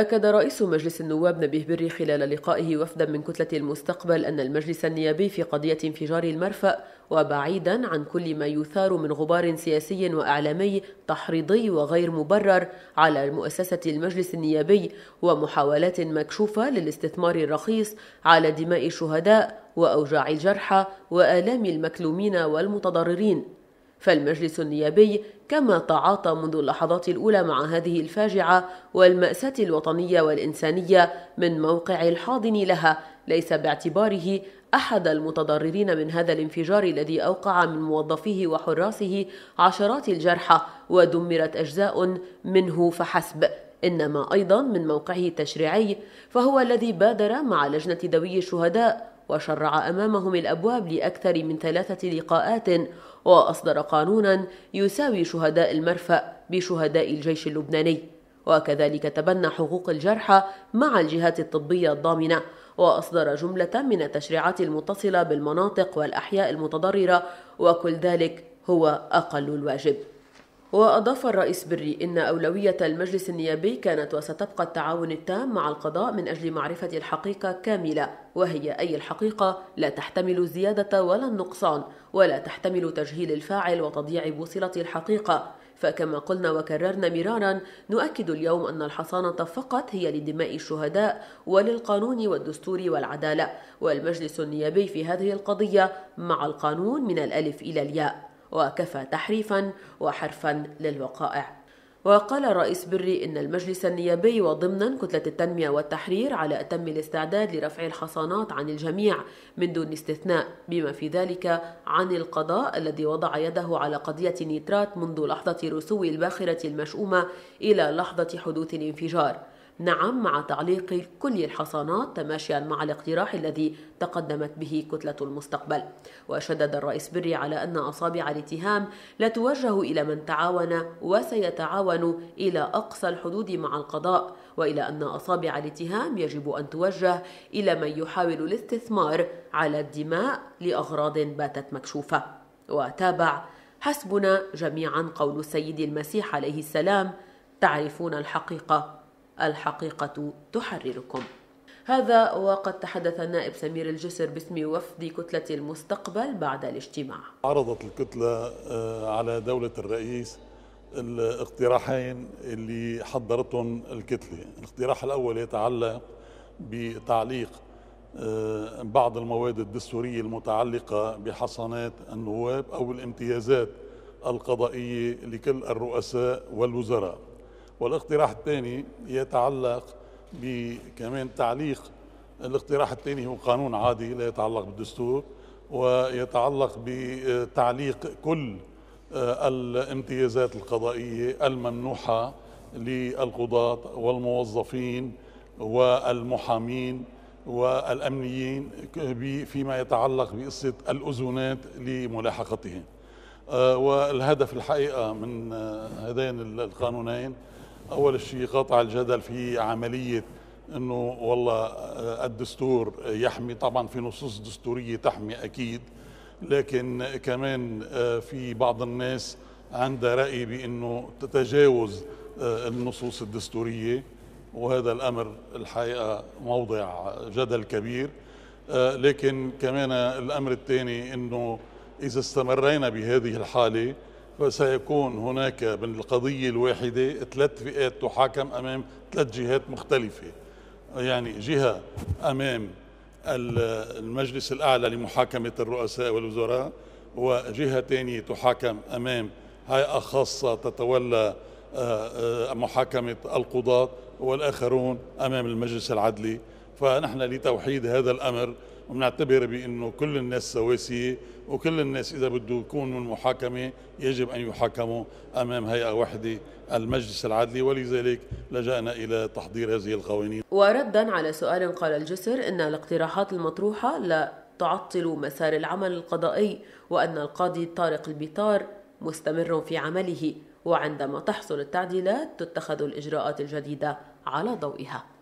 أكد رئيس مجلس النواب نبيه بري خلال لقائه وفدا من كتلة المستقبل أن المجلس النيابي في قضية انفجار المرفأ وبعيدا عن كل ما يثار من غبار سياسي وإعلامي تحريضي وغير مبرر على مؤسسة المجلس النيابي ومحاولات مكشوفة للاستثمار الرخيص على دماء الشهداء وأوجاع الجرحى وآلام المكلومين والمتضررين فالمجلس النيابي كما تعاطى منذ اللحظات الأولى مع هذه الفاجعة والمأساة الوطنية والإنسانية من موقع الحاضن لها ليس باعتباره أحد المتضررين من هذا الانفجار الذي أوقع من موظفيه وحراسه عشرات الجرحى ودمرت أجزاء منه فحسب إنما أيضا من موقعه التشريعي فهو الذي بادر مع لجنة ذوي الشهداء وشرع أمامهم الأبواب لأكثر من ثلاثة لقاءات وأصدر قانونا يساوي شهداء المرفأ بشهداء الجيش اللبناني وكذلك تبنى حقوق الجرحى مع الجهات الطبية الضامنة وأصدر جملة من التشريعات المتصلة بالمناطق والأحياء المتضررة وكل ذلك هو أقل الواجب وأضاف الرئيس بري إن أولوية المجلس النيابي كانت وستبقى التعاون التام مع القضاء من أجل معرفة الحقيقة كاملة وهي أي الحقيقة لا تحتمل الزيادة ولا النقصان ولا تحتمل تجهيل الفاعل وتضييع بوصلة الحقيقة فكما قلنا وكررنا مرارا نؤكد اليوم أن الحصانة فقط هي لدماء الشهداء وللقانون والدستور والعدالة والمجلس النيابي في هذه القضية مع القانون من الألف إلى الياء وكفى تحريفا وحرفا للوقائع وقال الرئيس بري إن المجلس النيابي وضمنا كتلة التنمية والتحرير على أتم الاستعداد لرفع الحصانات عن الجميع من دون استثناء بما في ذلك عن القضاء الذي وضع يده على قضية النيترات منذ لحظة رسو الباخرة المشؤومة إلى لحظة حدوث الانفجار نعم مع تعليق كل الحصانات تماشيا مع الاقتراح الذي تقدمت به كتلة المستقبل وشدد الرئيس بري على أن أصابع الاتهام لا توجه إلى من تعاون وسيتعاون إلى أقصى الحدود مع القضاء وإلى أن أصابع الاتهام يجب أن توجه إلى من يحاول الاستثمار على الدماء لأغراض باتت مكشوفة وتابع حسبنا جميعا قول السيد المسيح عليه السلام تعرفون الحقيقه الحقيقة تحرركم هذا وقد تحدث النائب سمير الجسر باسم وفد كتلة المستقبل بعد الاجتماع عرضت الكتلة آه، على دولة الرئيس الاقتراحين اللي حضرتهم الكتلة الاقتراح الأول يتعلق بتعليق آه، بعض المواد الدستورية المتعلقة بحصانات النواب أو الامتيازات القضائية لكل الرؤساء والوزراء والاقتراح الثاني يتعلق بكمان تعليق الاقتراح الثاني هو قانون عادي لا يتعلق بالدستور ويتعلق بتعليق كل آه، الامتيازات القضائية الممنوحة للقضاة والموظفين والمحامين والأمنيين فيما يتعلق بقصة الأذونات لملاحقتهم آه، والهدف الحقيقة من آه، هذين القانونين اول شيء قطع الجدل في عمليه انه والله آه، الدستور يحمي طبعا في نصوص دستوريه تحمي اكيد لكن كمان آه، في بعض الناس عندها راي بانه تتجاوز آه، النصوص الدستوريه وهذا الامر الحقيقه موضع جدل كبير لكن كمان الامر الثاني انه اذا استمرينا بهذه الحاله وسيكون هناك من القضية الواحدة ثلاث فئات تحاكم أمام ثلاث جهات مختلفة يعني جهة أمام المجلس الأعلى لمحاكمة الرؤساء والوزراء وجهة ثانية تحاكم أمام هيئة خاصة تتولى آه، آه، محاكمة القضاة والآخرون أمام المجلس العدلي فنحن لتوحيد هذا الأمر ونعتبر بانه كل الناس سواسيه وكل الناس اذا بده يكونوا محاكمه يجب ان يحاكموا امام هيئه واحده المجلس العدلي ولذلك لجأنا إلى تحضير هذه القوانين وردا على سؤال قال الجسر إن الاقتراحات المطروحة لا تعطل مسار العمل القضائي وأن القاضي طارق البيطار مستمر في عمله وعندما تحصل التعديلات تتخذ الإجراءات الجديدة على ضوئها